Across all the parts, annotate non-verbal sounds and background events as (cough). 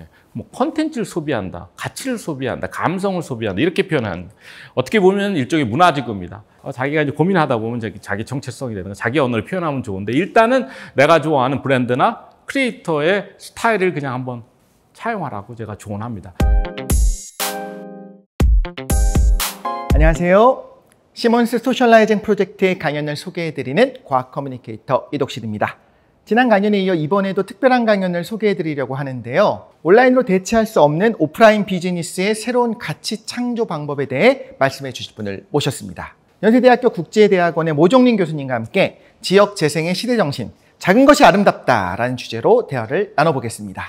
예. 뭐 컨텐츠를 소비한다, 가치를 소비한다, 감성을 소비한다 이렇게 표현한 어떻게 보면 일종의 문화지구입니다. 어, 자기가 이제 고민하다 보면 자기, 정체성이라든 자기 언어를 표현하면 좋은데 일단은 내가 좋아하는 브랜드나 크리에이터의 스타일을 그냥 한번 사용하라고 제가 조언합니다. 안녕하세요. 시몬스 소셜라이징 프로젝트의 강연을 소개해드리는 과학 커뮤니케이터 이덕실입니다 지난 강연에 이어 이번에도 특별한 강연을 소개해 드리려고 하는데요. 온라인으로 대체할 수 없는 오프라인 비즈니스의 새로운 가치 창조 방법에 대해 말씀해 주실 분을 모셨습니다. 연세대학교 국제대학원의 모종린 교수님과 함께 지역 재생의 시대 정신, 작은 것이 아름답다라는 주제로 대화를 나눠보겠습니다.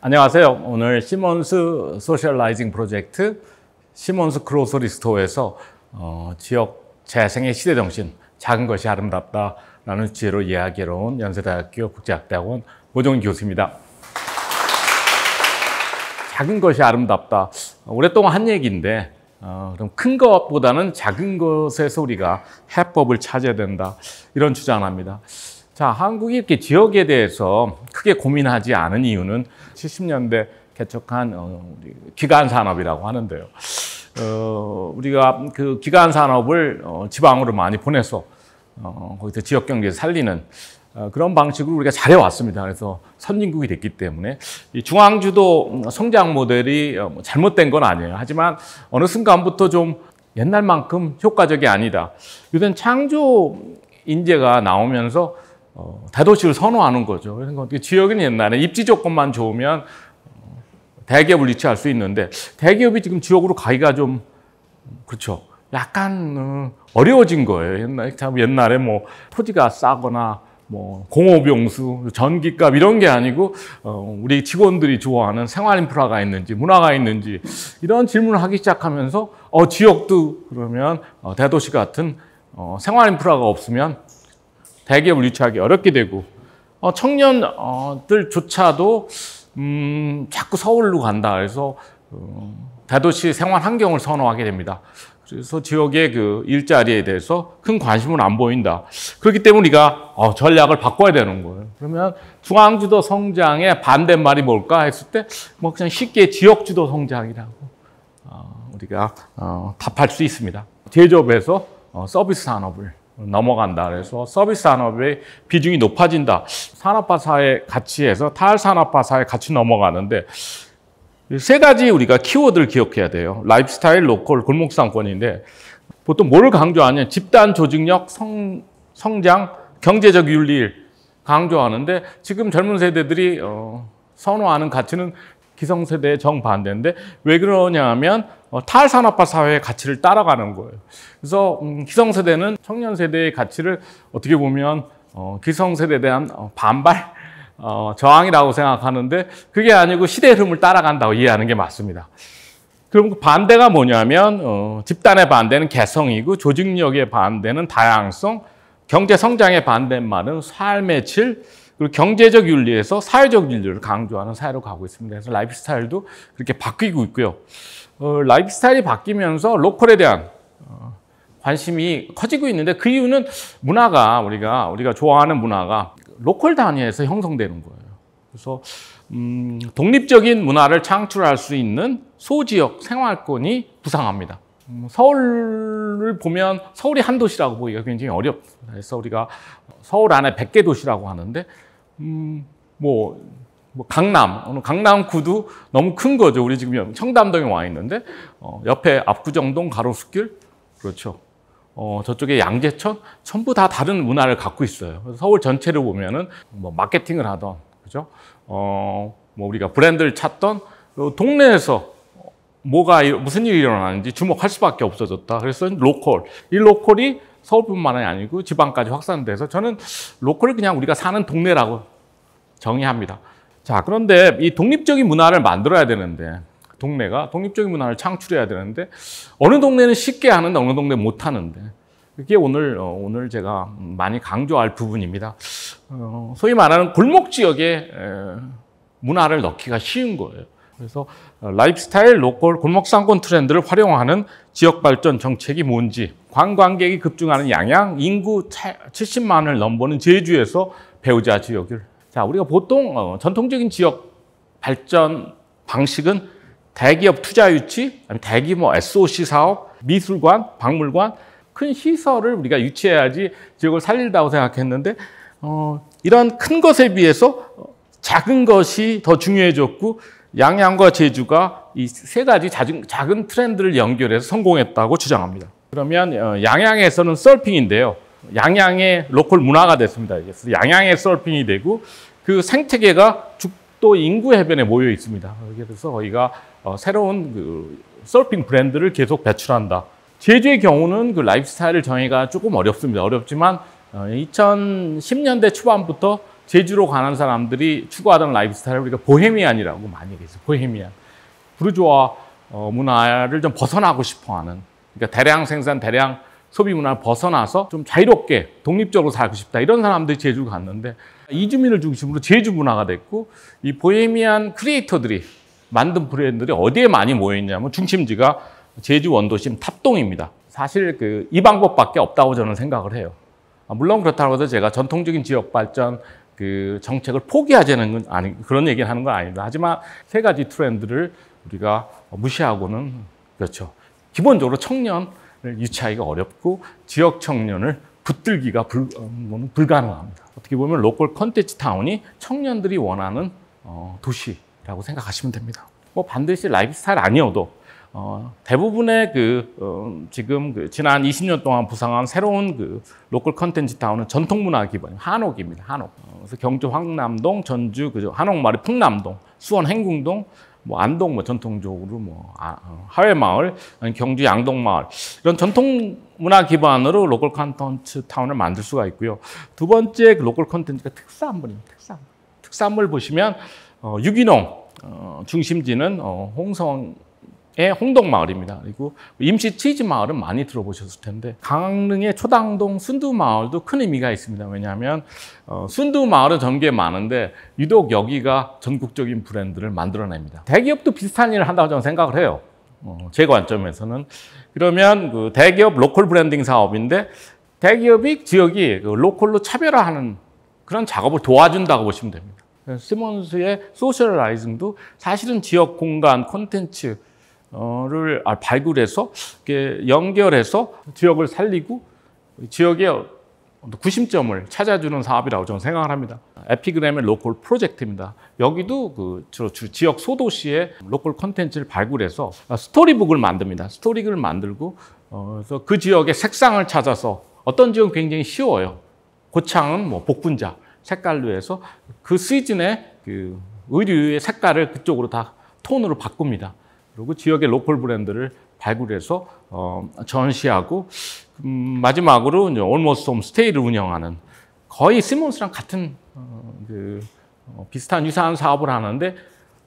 안녕하세요. 오늘 시몬스 소셜라이징 프로젝트 시몬스 크로스리 스토어에서 어, 지역 재생의 시대 정신, 작은 것이 아름답다 라는 주제로 이야기로온 연세대학교 국제학대학원 오정 교수입니다. 작은 것이 아름답다. 오랫동안 한 얘기인데 어, 그럼 큰 것보다는 작은 것에서 우리가 해법을 찾아야 된다. 이런 주장합니다. 자, 한국이 이렇게 지역에 대해서 크게 고민하지 않은 이유는 70년대 개척한 어, 기간 산업이라고 하는데요. 어, 우리가 그 기간 산업을 어, 지방으로 많이 보내서 어, 어, 거기서 지역 경제를 살리는 어, 그런 방식으로 우리가 잘해왔습니다. 그래서 선진국이 됐기 때문에 이 중앙주도 음, 성장 모델이 어, 뭐 잘못된 건 아니에요. 하지만 어느 순간부터 좀 옛날만큼 효과적이 아니다. 요즘 창조 인재가 나오면서 어, 대도시를 선호하는 거죠. 그래서 지역은 옛날에 입지 조건만 좋으면 어, 대기업을 유치할 수 있는데 대기업이 지금 지역으로 가기가 좀 음, 그렇죠. 약간 어려워진 거예요. 옛날 참 옛날에 뭐 토지가 싸거나 뭐 공업용수, 전기값 이런 게 아니고 어, 우리 직원들이 좋아하는 생활 인프라가 있는지 문화가 있는지 이런 질문을 하기 시작하면서 어, 지역도 그러면 어, 대도시 같은 어, 생활 인프라가 없으면 대기업을 유치하기 어렵게 되고 어, 청년들조차도 음, 자꾸 서울로 간다 해서 어, 대도시 생활 환경을 선호하게 됩니다. 그래서 지역의 그 일자리에 대해서 큰 관심은 안 보인다. 그렇기 때문에 우리가 어, 전략을 바꿔야 되는 거예요. 그러면 중앙주도 성장의 반대말이 뭘까 했을 때 뭐 그냥 쉽게 지역주도 성장이라고 어, 우리가 어, 답할 수 있습니다. 제조업에서 어, 서비스 산업을 넘어간다. 그래서 서비스 산업의 비중이 높아진다. 산업화 사회 가치에서 탈산업화 사회 가치 넘어가는데 세 가지 우리가 키워드를 기억해야 돼요. 라이프스타일, 로컬, 골목상권인데 보통 뭘 강조하냐? 집단 조직력, 성, 성장, 경제적 윤리를 강조하는데 지금 젊은 세대들이 어, 선호하는 가치는 기성세대의 정반대인데 왜 그러냐면 어, 탈산업화 사회의 가치를 따라가는 거예요. 그래서 음, 기성세대는 청년 세대의 가치를 어떻게 보면 어, 기성세대에 대한 어, 반발 어, 저항이라고 생각하는데 그게 아니고 시대 흐름을 따라간다고 이해하는 게 맞습니다. 그럼 그 반대가 뭐냐면 어, 집단의 반대는 개성이고 조직력의 반대는 다양성, 경제 성장의 반대말은 삶의 질, 그리고 경제적 윤리에서 사회적 윤리를 강조하는 사회로 가고 있습니다. 그래서 라이프스타일도 그렇게 바뀌고 있고요. 어, 라이프스타일이 바뀌면서 로컬에 대한 어, 관심이 커지고 있는데 그 이유는 문화가 우리가 우리가 좋아하는 문화가 로컬 단위에서 형성되는 거예요. 그래서 음, 독립적인 문화를 창출할 수 있는 소지역 생활권이 부상합니다. 음, 서울을 보면 서울이 한 도시라고 보기가 굉장히 어렵습니다. 그래서 우리가 서울 안에 100개 도시라고 하는데 음, 뭐, 뭐 강남, 강남 구도 너무 큰 거죠. 우리 지금 청담동에 와 있는데 어, 옆에 압구정동 가로수길 그렇죠. 어, 저쪽에 양재천 전부 다 다른 문화를 갖고 있어요. 서울 전체를 보면은 뭐 마케팅을 하던 그죠? 어, 뭐 우리가 브랜드를 찾던 동네에서 뭐가 무슨 일이 일어나는지 주목할 수밖에 없어졌다. 그래서 로컬 이 로컬이 서울뿐만이 아니고 지방까지 확산돼서 저는 로컬을 그냥 우리가 사는 동네라고 정의합니다. 자 그런데 이 독립적인 문화를 만들어야 되는데 동네가 독립적인 문화를 창출해야 되는데 어느 동네는 쉽게 하는데 어느 동네 못 하는데 그게 오늘 어, 오늘 제가 많이 강조할 부분입니다. 어, 소위 말하는 골목 지역에 에, 문화를 넣기가 쉬운 거예요. 그래서 어, 라이프스타일 로컬 골목 상권 트렌드를 활용하는 지역 발전 정책이 뭔지 관광객이 급증하는 양양 인구 70만을 넘보는 제주에서 배우자 지역을 자 우리가 보통 어, 전통적인 지역 발전 방식은 대기업 투자 유치, 대규모 SOC 사업, 미술관, 박물관 큰 시설을 우리가 유치해야지 지역을 살린다고 생각했는데 어, 이런 큰 것에 비해서 작은 것이 더 중요해졌고 양양과 제주가 이 세 가지 작은, 작은 트렌드를 연결해서 성공했다고 주장합니다. 그러면 어, 양양에서는 서핑인데요. 양양의 로컬 문화가 됐습니다. 그래서 양양의 서핑이 되고 그 생태계가 죽도 인구 해변에 모여 있습니다. 그래서 저희가 어, 새로운 그 서핑 브랜드를 계속 배출한다. 제주의 경우는 그 라이프스타일을 정의가 조금 어렵습니다. 어렵지만 2010년대 어, 초반부터 제주로 가는 사람들이 추구하던 라이프스타일을 우리가 보헤미안이라고 많이 얘기했어요. 보헤미안. 부르주아 어, 문화를 좀 벗어나고 싶어하는 그러니까 대량 생산, 대량 소비 문화를 벗어나서 좀 자유롭게 독립적으로 살고 싶다 이런 사람들이 제주 갔는데 이주민을 중심으로 제주 문화가 됐고 이 보헤미안 크리에이터들이 만든 브랜드들이 어디에 많이 모여 있냐면 중심지가 제주 원도심 탑동입니다. 사실 그 이 방법밖에 없다고 저는 생각을 해요. 아, 물론 그렇다고 해서 제가 전통적인 지역 발전 그 정책을 포기하자는 건 아니 그런 얘기를 하는 건 아닙니다. 하지만 세 가지 트렌드를 우리가 무시하고는 그렇죠. 기본적으로 청년을 유치하기가 어렵고 지역 청년을 붙들기가 불, 어, 불가능합니다. 어떻게 보면 로컬 컨텐츠 타운이 청년들이 원하는 어, 도시라고 생각하시면 됩니다. 뭐 반드시 라이프스타일 아니어도 어, 대부분의 그 어, 지금 그 지난 20년 동안 부상한 새로운 그 로컬 컨텐츠 타운은 전통 문화 기반 한옥입니다. 한옥. 어, 그래서 경주 황남동, 전주 그죠 한옥 마을 풍남동, 수원 행궁동, 뭐 안동 뭐 전통적으로 뭐 아, 어, 하회 마을, 경주 양동 마을 이런 전통 문화 기반으로 로컬 컨텐츠 타운을 만들 수가 있고요. 두 번째 그 로컬 컨텐츠가 특산물입니다. 특산물. 특산물 보시면 어, 유기농 어, 중심지는 어, 홍성 의 홍동마을입니다. 그리고 임시 치즈 마을은 많이 들어보셨을 텐데 강릉의 초당동 순두 마을도 큰 의미가 있습니다. 왜냐하면 어, 순두 마을은 전국에 많은데 유독 여기가 전국적인 브랜드를 만들어냅니다. 대기업도 비슷한 일을 한다고 저는 생각을 해요. 어, 제 관점에서는 그러면 그 대기업 로컬 브랜딩 사업인데 대기업이 지역이 그 로컬로 차별화하는 그런 작업을 도와준다고 보시면 됩니다. 시몬스의 소셜라이징도 사실은 지역 공간 콘텐츠 어를 아, 발굴해서 연결해서 지역을 살리고 지역의 구심점을 찾아주는 사업이라고 저는 생각을 합니다. 에피그램의 로컬 프로젝트입니다. 여기도 그 지역 소도시의 로컬 컨텐츠를 발굴해서 스토리북을 만듭니다. 스토리북을 만들고 어, 그래서 그 지역의 색상을 찾아서 어떤 지역은 굉장히 쉬워요. 고창은 뭐 복분자 색깔로 해서 그 시즌의 그 의류의 색깔을 그쪽으로 다 톤으로 바꿉니다. 그리고 지역의 로컬 브랜드를 발굴해서 어, 전시하고 음, 마지막으로 이제 올모스트 홈스테이를 운영하는 거의 시몬스랑 같은 어, 그, 어, 비슷한 유사한 사업을 하는데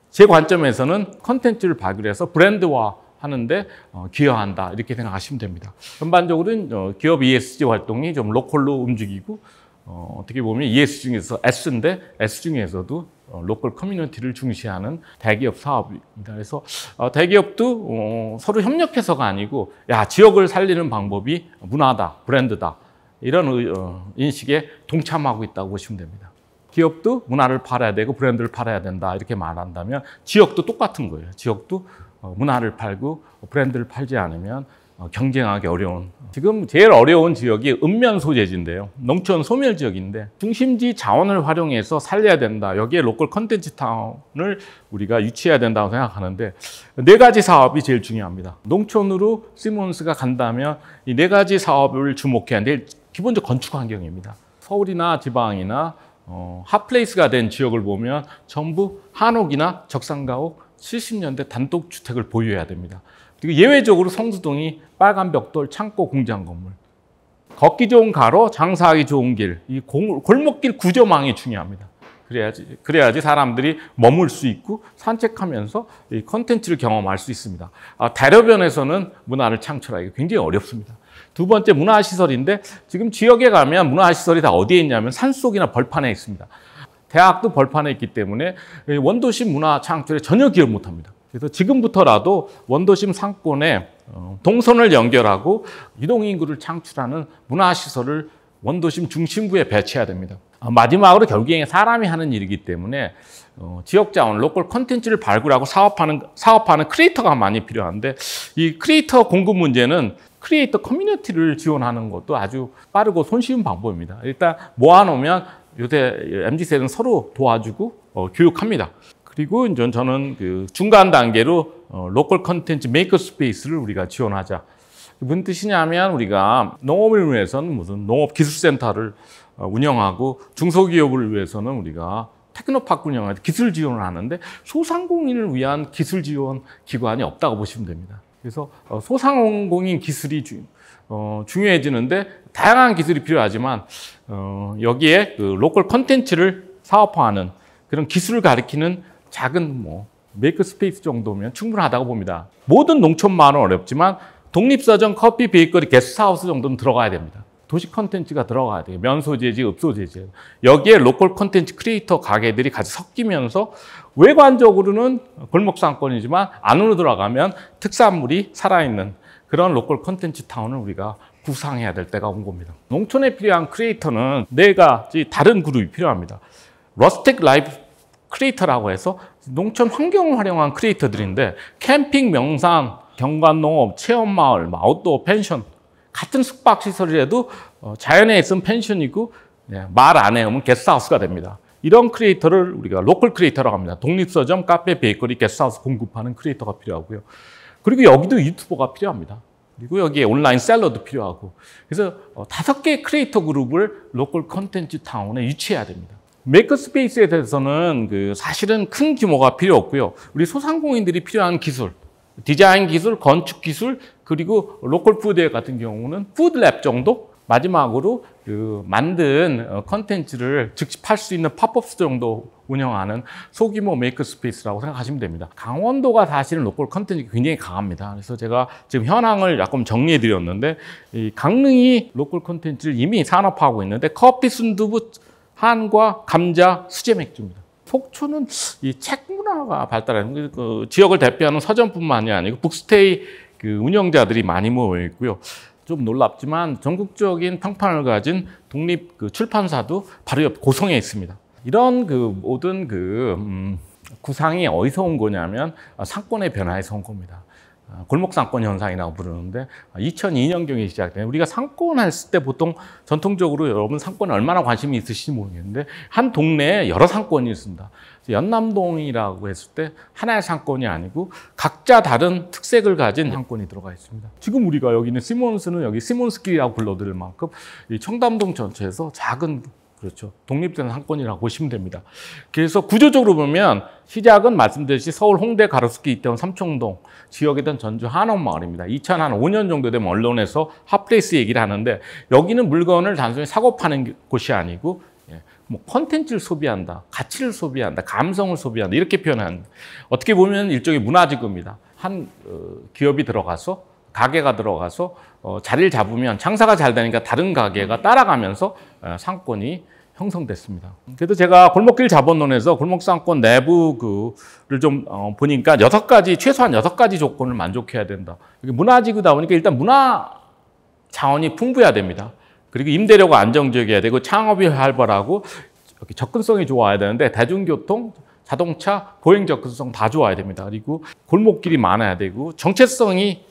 제 관점에서는 컨텐츠를 발굴해서 브랜드화 하는데 어, 기여한다 이렇게 생각하시면 됩니다. 전반적으로는 어, 기업 ESG 활동이 좀 로컬로 움직이고 어, 어떻게 보면 ES 중에서 S인데 S 중에서도 어, 로컬 커뮤니티를 중시하는 대기업 사업입니다. 그래서 어, 대기업도 어, 서로 협력해서가 아니고 야 지역을 살리는 방법이 문화다, 브랜드다 이런 인식에 동참하고 있다고 보시면 됩니다. 기업도 문화를 팔아야 되고 브랜드를 팔아야 된다 이렇게 말한다면 지역도 똑같은 거예요. 지역도 문화를 팔고 브랜드를 팔지 않으면 어, 경쟁하기 어려운 지금 제일 어려운 지역이 읍면 소재지인데요. 농촌 소멸 지역인데 중심지 자원을 활용해서 살려야 된다. 여기에 로컬 컨텐츠 타운을 우리가 유치해야 된다고 생각하는데 네 가지 사업이 제일 중요합니다. 농촌으로 시몬스가 간다면 이 네 가지 사업을 주목해야 될 기본적 건축 환경입니다. 서울이나 지방이나 어, 핫플레이스가 된 지역을 보면 전부 한옥이나 적상가옥 70년대 단독주택을 보유해야 됩니다. 그리고 예외적으로 성수동이 빨간 벽돌 창고 공장 건물. 걷기 좋은 가로, 장사하기 좋은 길, 이 공, 골목길 구조망이 중요합니다. 그래야지, 그래야지 사람들이 머물 수 있고 산책하면서 이 컨텐츠를 경험할 수 있습니다. 아, 대려변에서는 문화를 창출하기 굉장히 어렵습니다. 두 번째 문화시설인데 지금 지역에 가면 문화시설이 다 어디에 있냐면 산속이나 벌판에 있습니다. 대학도 벌판에 있기 때문에 원도심 문화 창출에 전혀 기여를 못합니다. 그래서 지금부터라도 원도심 상권에 어, 동선을 연결하고 이동인구를 창출하는 문화시설을 원도심 중심부에 배치해야 됩니다. 아, 마지막으로 결국에 사람이 하는 일이기 때문에 어, 지역 자원, 로컬 컨텐츠를 발굴하고 사업하는, 사업하는 크리에이터가 많이 필요한데 이 크리에이터 공급 문제는 크리에이터 커뮤니티를 지원하는 것도 아주 빠르고 손쉬운 방법입니다. 일단 모아놓으면 요새 MZ세대는 서로 도와주고 어, 교육합니다. 그리고 이제 저는 그 중간 단계로 어, 로컬 컨텐츠 메이커 스페이스를 우리가 지원하자. 무슨 뜻이냐면 우리가 농업을 위해서는 무슨 농업기술센터를 어, 운영하고 중소기업을 위해서는 우리가 테크노파크 운영할 때 기술 지원을 하는데 소상공인을 위한 기술 지원 기관이 없다고 보시면 됩니다. 그래서 어, 소상공인 기술이 주, 어, 중요해지는데 다양한 기술이 필요하지만 어, 여기에 그 로컬 컨텐츠를 사업화하는 그런 기술을 가리키는 작은 뭐 메이크스페이스 정도면 충분하다고 봅니다. 모든 농촌만은 어렵지만 독립서점, 커피, 베이커리, 게스트하우스 정도는 들어가야 됩니다. 도시 컨텐츠가 들어가야 돼요. 면소재지, 읍소재지. 여기에 로컬 컨텐츠 크리에이터 가게들이 같이 섞이면서 외관적으로는 골목 상권이지만 안으로 들어가면 특산물이 살아있는 그런 로컬 컨텐츠 타운을 우리가 구상해야 될 때가 온 겁니다. 농촌에 필요한 크리에이터는 네 가지 다른 그룹이 필요합니다. 러스텍 라이프 크리에이터라고 해서 농촌 환경을 활용한 크리에이터들인데 캠핑, 명산, 경관농업, 체험마을, 아웃도어 펜션 같은 숙박시설이라도 어, 자연에 있으면 펜션이고 말 예, 안에 오면 게스트하우스가 됩니다. 이런 크리에이터를 우리가 로컬 크리에이터라고 합니다. 독립서점, 카페, 베이커리, 게스트하우스 공급하는 크리에이터가 필요하고요. 그리고 여기도 유튜버가 필요합니다. 그리고 여기에 온라인 셀러도 필요하고 그래서 어, 다섯 개의 크리에이터 그룹을 로컬 컨텐츠 타운에 유치해야 됩니다. 메이크스페이스에 대해서는 그 사실은 큰 규모가 필요 없고요. 우리 소상공인들이 필요한 기술, 디자인 기술, 건축 기술, 그리고 로컬 푸드 같은 경우는 푸드랩 정도? 마지막으로 그 만든 어, 컨텐츠를 즉시 팔 수 있는 팝업스 정도 운영하는 소규모 메이크스페이스라고 생각하시면 됩니다. 강원도가 사실은 로컬 컨텐츠 굉장히 강합니다. 그래서 제가 지금 현황을 약간 정리해 드렸는데 이 강릉이 로컬 컨텐츠를 이미 산업화하고 있는데 커피 순두부 한과 감자, 수제 맥주입니다. 속초는 이 책 문화가 발달하는 그 지역을 대표하는 서점뿐만이 아니고 북스테이 그 운영자들이 많이 모여 있고요. 좀 놀랍지만 전국적인 평판을 가진 독립 그 출판사도 바로 옆 고성에 있습니다. 이런 그 모든 그 음, 구상이 어디서 온 거냐면 상권의 변화에서 온 겁니다. 아, 골목 상권 현상이라고 부르는데 2002년경에 아, 시작된 우리가 상권 했을 때 보통 전통적으로 여러분 상권에 얼마나 관심이 있으신지 모르겠는데 한 동네에 여러 상권이 있습니다. 연남동이라고 했을 때 하나의 상권이 아니고 각자 다른 특색을 가진 상권이 들어가 있습니다. 지금 우리가 여기 는 시몬스는 여기 시몬스길이라고 불러드릴 만큼 청담동 전체에서 작은 그렇죠. 독립된 한권이라고 보시면 됩니다. 그래서 구조적으로 보면 시작은 말씀드렸듯이 서울 홍대 가로수길 있원 삼청동 지역이던 전주 한옥마을입니다. 2005년 정도 되면 언론에서 핫플레이스 얘기를 하는데 여기는 물건을 단순히 사고 파는 곳이 아니고 예, 뭐 컨텐츠를 소비한다, 가치를 소비한다, 감성을 소비한다 이렇게 표현하는 어떻게 보면 일종의 문화지구입니다. 한 어, 기업이 들어가서 가게가 들어가서 어, 자리를 잡으면 장사가 잘 되니까 다른 가게가 따라가면서 어, 상권이 형성됐습니다. 그래도 제가 골목길 자본론에서 골목상권 내부 그를 좀 어, 보니까 여섯 가지 최소한 여섯 가지 조건을 만족해야 된다. 문화지구다 보니까 일단 문화 자원이 풍부해야 됩니다. 그리고 임대료가 안정적이어야 되고 창업이 활발하고 접근성이 좋아야 되는데 대중교통, 자동차, 보행 접근성 다 좋아야 됩니다. 그리고 골목길이 많아야 되고 정체성이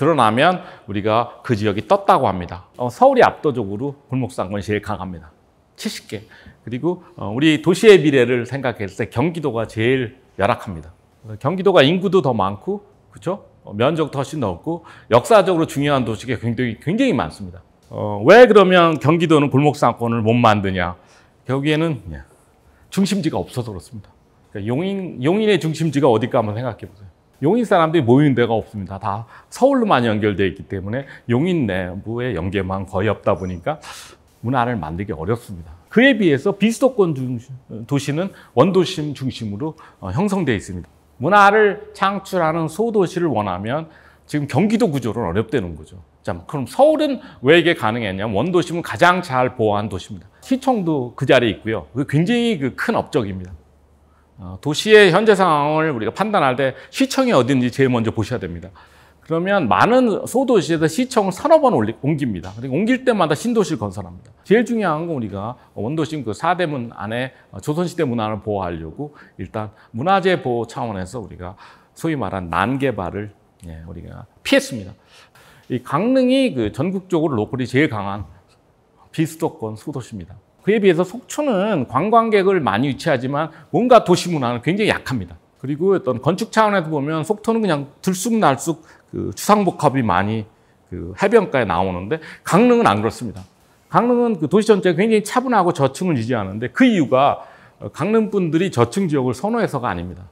드러나면 우리가 그 지역이 떴다고 합니다. 어, 서울이 압도적으로 골목상권이 제일 강합니다. 70개. 그리고 어, 우리 도시의 미래를 생각했을 때 경기도가 제일 열악합니다. 어, 경기도가 인구도 더 많고, 그렇죠? 면적도 훨씬 넓고 역사적으로 중요한 도시가 굉장히 굉장히 많습니다. 어, 왜 그러면 경기도는 골목상권을 못 만드냐? 결국에는 중심지가 없어서 그렇습니다. 그러니까 용인 용인의 중심지가 어디까 한번 생각해 보세요. 용인 사람들이 모이는 데가 없습니다. 다 서울로만 연결되어 있기 때문에 용인 내부의 연계망 거의 없다 보니까 문화를 만들기 어렵습니다. 그에 비해서 비수도권 도시는 원도심 중심으로 어, 형성되어 있습니다. 문화를 창출하는 소도시를 원하면 지금 경기도 구조는 어렵다는 거죠. 자, 그럼 서울은 왜 이게 가능했냐면 원도심은 가장 잘 보호한 도시입니다. 시청도 그 자리에 있고요. 그 굉장히 그 큰 업적입니다. 어, 도시의 현재 상황을 우리가 판단할 때 시청이 어딘지 제일 먼저 보셔야 됩니다. 그러면 많은 소도시에서 시청 산업원 올 옮깁니다. 그리고 옮길 때마다 신도시를 건설합니다. 제일 중요한 건 우리가 원도심 그 4대문 안에 어, 조선시대 문화를 보호하려고 일단 문화재 보호 차원에서 우리가 소위 말한 난개발을 예, 우리가 피했습니다. 이 강릉이 그 전국적으로 로컬이 제일 강한 비수도권 소도시입니다. 그에 비해서 속초는 관광객을 많이 유치하지만 뭔가 도시 문화는 굉장히 약합니다. 그리고 어떤 건축 차원에서 보면 속초는 그냥 들쑥날쑥 그 추상복합이 많이 그 해변가에 나오는데 강릉은 안 그렇습니다. 강릉은 그 도시 전체가 굉장히 차분하고 저층을 유지하는데 그 이유가 어, 강릉 분들이 저층 지역을 선호해서가 아닙니다.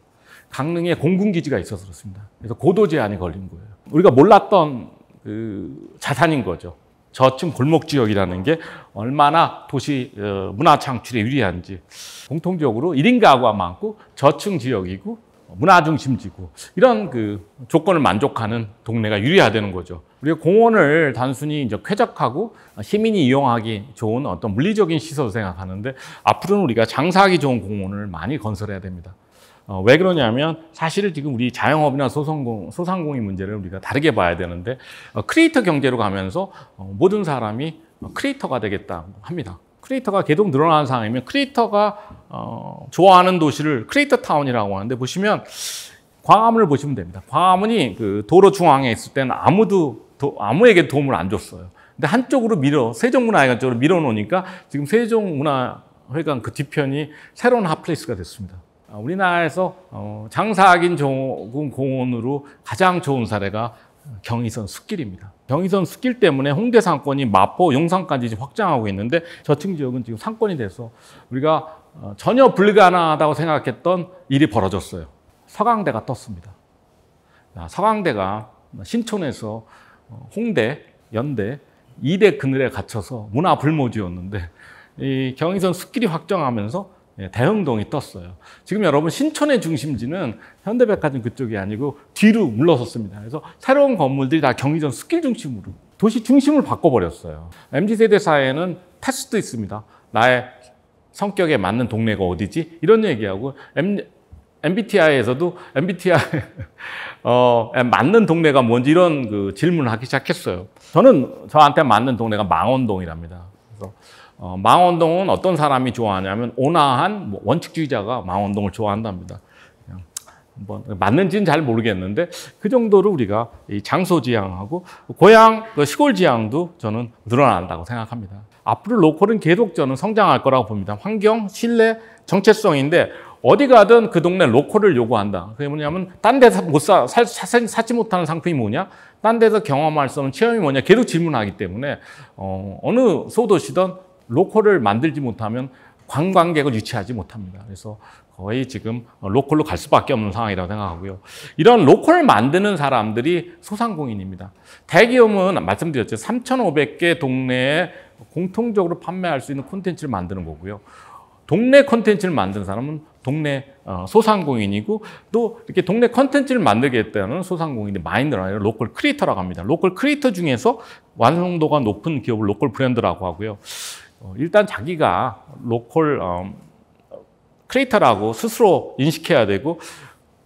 강릉에 공군기지가 있어서 그렇습니다. 그래서 고도 제한이 걸린 거예요. 우리가 몰랐던 그 자산인 거죠. 저층 골목 지역이라는 게 얼마나 도시 어, 문화 창출에 유리한지 공통적으로 1인 가구가 많고 저층 지역이고 문화 중심지고 이런 그 조건을 만족하는 동네가 유리화되는 거죠. 우리가 공원을 단순히 이제 쾌적하고 시민이 이용하기 좋은 어떤 물리적인 시설로 생각하는데 앞으로는 우리가 장사하기 좋은 공원을 많이 건설해야 됩니다. 어, 왜 그러냐면 사실 지금 우리 자영업이나 소상공, 소상공인 문제를 우리가 다르게 봐야 되는데 어, 크리에이터 경제로 가면서 어, 모든 사람이 어, 크리에이터가 되겠다고 합니다. 크리에이터가 계속 늘어나는 상황이면 크리에이터가 어, 좋아하는 도시를 크리에이터 타운이라고 하는데 보시면 광화문을 보시면 됩니다. 광화문이 그 도로 중앙에 있을 때는 아무도 도, 아무에게 도움을 안 줬어요. 근데 한쪽으로 밀어 세종문화회관 쪽으로 밀어 놓으니까 지금 세종문화회관 그 뒤편이 새로운 핫플레이스가 됐습니다. 아, 우리나라에서 어, 장사하긴 좋은 공원으로 가장 좋은 사례가 경의선 숲길입니다. 경의선 숲길 때문에 홍대 상권이 마포, 용산까지 확장하고 있는데 저층 지역은 지금 상권이 돼서 우리가 어, 전혀 불가능하다고 생각했던 일이 벌어졌어요. 서강대가 떴습니다. 아, 서강대가 신촌에서 어, 홍대, 연대, 이대 그늘에 갇혀서 문화 불모지였는데 이 경의선 숲길이 확정하면서 예, 대흥동이 떴어요. 지금 여러분 신촌의 중심지는 현대백화점 그쪽이 아니고 뒤로 물러섰습니다. 그래서 새로운 건물들이 다경의점 스킬 중심으로 도시 중심을 바꿔버렸어요. MZ세대 사회에는 테스트 있습니다. 나의 성격에 맞는 동네가 어디지? 이런 얘기하고 M, MBTI에서도 MBTI 에 맞는 동네가 뭔지 이런 그 질문을 하기 시작했어요. 저는 저한테 맞는 동네가 망원동이랍니다. 그래서 어, 망원동은 어떤 사람이 좋아하냐면 온화한 뭐 원칙주의자가 망원동을 좋아한답니다. 뭐 맞는지는 잘 모르겠는데 그 정도로 우리가 장소 지향하고 고향 그 시골 지향도 저는 늘어난다고 생각합니다. 앞으로 로컬은 계속 저는 성장할 거라고 봅니다. 환경, 신뢰, 정체성인데 어디 가든 그 동네 로컬을 요구한다. 그게 뭐냐면 딴 데서 못 사, 사, 사지 못하는 상품이 뭐냐? 딴 데서 경험할 수 없는 체험이 뭐냐? 계속 질문하기 때문에 어, 어느 소도시든 로컬을 만들지 못하면 관광객을 유치하지 못합니다. 그래서 거의 지금 로컬로 갈 수밖에 없는 상황이라고 생각하고요. 이런 로컬 만드는 사람들이 소상공인입니다. 대기업은 말씀드렸죠. 3,500개 동네에 공통적으로 판매할 수 있는 콘텐츠를 만드는 거고요. 동네 콘텐츠를 만드는 사람은 동네 어, 소상공인이고 또 이렇게 동네 콘텐츠를 만들겠다는 소상공인이 마인드늘 아니라 로컬 크리에이터라고 합니다. 로컬 크리에이터 중에서 완성도가 높은 기업을 로컬 브랜드라고 하고요. 어, 일단 자기가 로컬 어, 크리에이터라고 스스로 인식해야 되고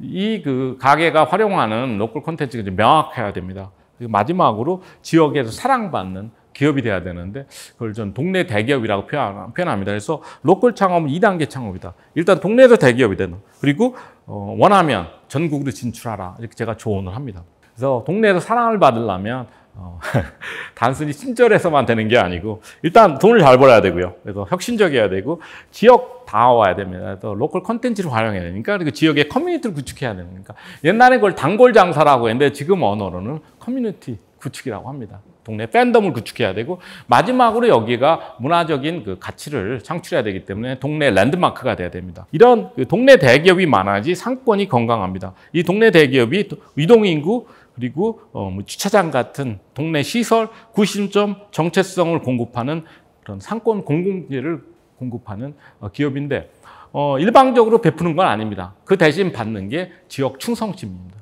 이 그 가게가 활용하는 로컬 콘텐츠가 명확해야 됩니다. 마지막으로 지역에서 사랑받는 기업이 돼야 되는데 그걸 전 동네 대기업이라고 표현합니다. 그래서 로컬 창업은 2단계 창업이다. 일단 동네에서 대기업이 되는 그리고 어, 원하면 전국으로 진출하라 이렇게 제가 조언을 합니다. 그래서 동네에서 사랑을 받으려면 어, (laughs) 단순히 친절해서만 되는 게 아니고 일단 돈을 잘 벌어야 되고요. 그래서 혁신적이어야 되고 지역 다와야 됩니다. 또 로컬 컨텐츠를 활용해야 되니까 그리고 지역의 커뮤니티를 구축해야 되니까 옛날에 그걸 단골 장사라고 했는데 지금 언어로는 커뮤니티 구축이라고 합니다. 동네 팬덤을 구축해야 되고 마지막으로 여기가 문화적인 그 가치를 창출해야 되기 때문에 동네 랜드마크가 돼야 됩니다. 이런 그 동네 대기업이 많아지 상권이 건강합니다. 이 동네 대기업이 이동 인구 그리고 어, 뭐 주차장 같은 동네 시설, 구심점 정체성을 공급하는 그런 상권 공공재를 공급하는 어, 기업인데 어, 일방적으로 베푸는 건 아닙니다. 그 대신 받는 게 지역 충성심입니다.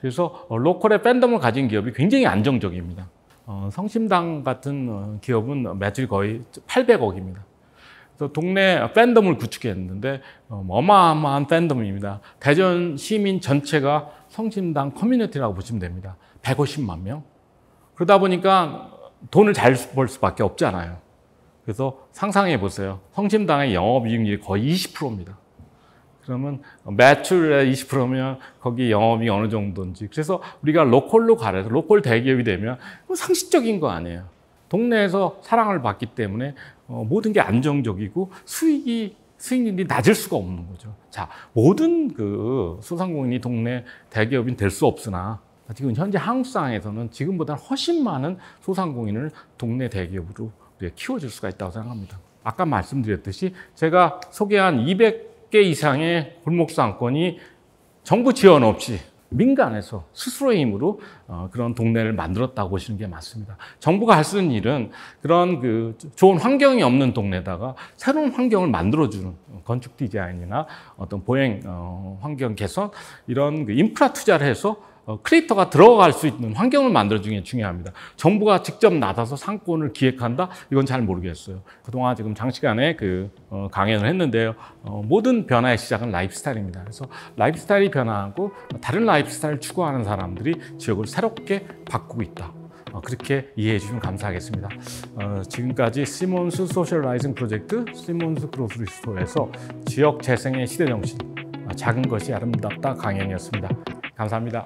그래서 어, 로컬의 팬덤을 가진 기업이 굉장히 안정적입니다. 어, 성심당 같은 어, 기업은 매출 이 거의 800억입니다. 동네 팬덤을 구축했는데 어, 어마어마한 팬덤입니다. 대전 시민 전체가 성심당 커뮤니티라고 보시면 됩니다. 150만 명. 그러다 보니까 돈을 잘 벌 수밖에 없잖아요. 그래서 상상해 보세요. 성심당의 영업이익률이 거의 20%입니다. 그러면 매출의 20%면 거기 영업이 어느 정도인지. 그래서 우리가 로컬로 가려서 로컬 대기업이 되면 뭐 상식적인 거 아니에요. 동네에서 사랑을 받기 때문에 어, 모든 게 안정적이고 수익이 수익률이 낮을 수가 없는 거죠. 자, 모든 그 소상공인이 동네 대기업인 될수 없으나 지금 현재 한국 상에서는 지금보다 훨씬 많은 소상공인을 동네 대기업으로 키워줄 수가 있다고 생각합니다. 아까 말씀드렸듯이 제가 소개한 200개 이상의 골목상권이 정부 지원 없이 민간에서 스스로의 힘으로 어, 그런 동네를 만들었다고 보시는 게 맞습니다. 정부가 할 수 있는 일은 그런 그 좋은 환경이 없는 동네다가 에 새로운 환경을 만들어주는 건축 디자인이나 어떤 보행 어, 환경 개선 이런 그 인프라 투자를 해서 어, 크리에이터가 들어갈 수 있는 환경을 만들어주는 게 중요합니다. 정부가 직접 나서서 상권을 기획한다? 이건 잘 모르겠어요. 그동안 지금 장시간에 그 어, 강연을 했는데요. 어, 모든 변화의 시작은 라이프스타일입니다. 그래서 라이프스타일이 변화하고 다른 라이프스타일을 추구하는 사람들이 지역을 새롭게 바꾸고 있다. 그렇게 이해해 주시면 감사하겠습니다. 지금까지 시몬스 소셜라이징 프로젝트 시몬스 크로스리스토에서 지역 재생의 시대 정신 작은 것이 아름답다 강연이었습니다. 감사합니다.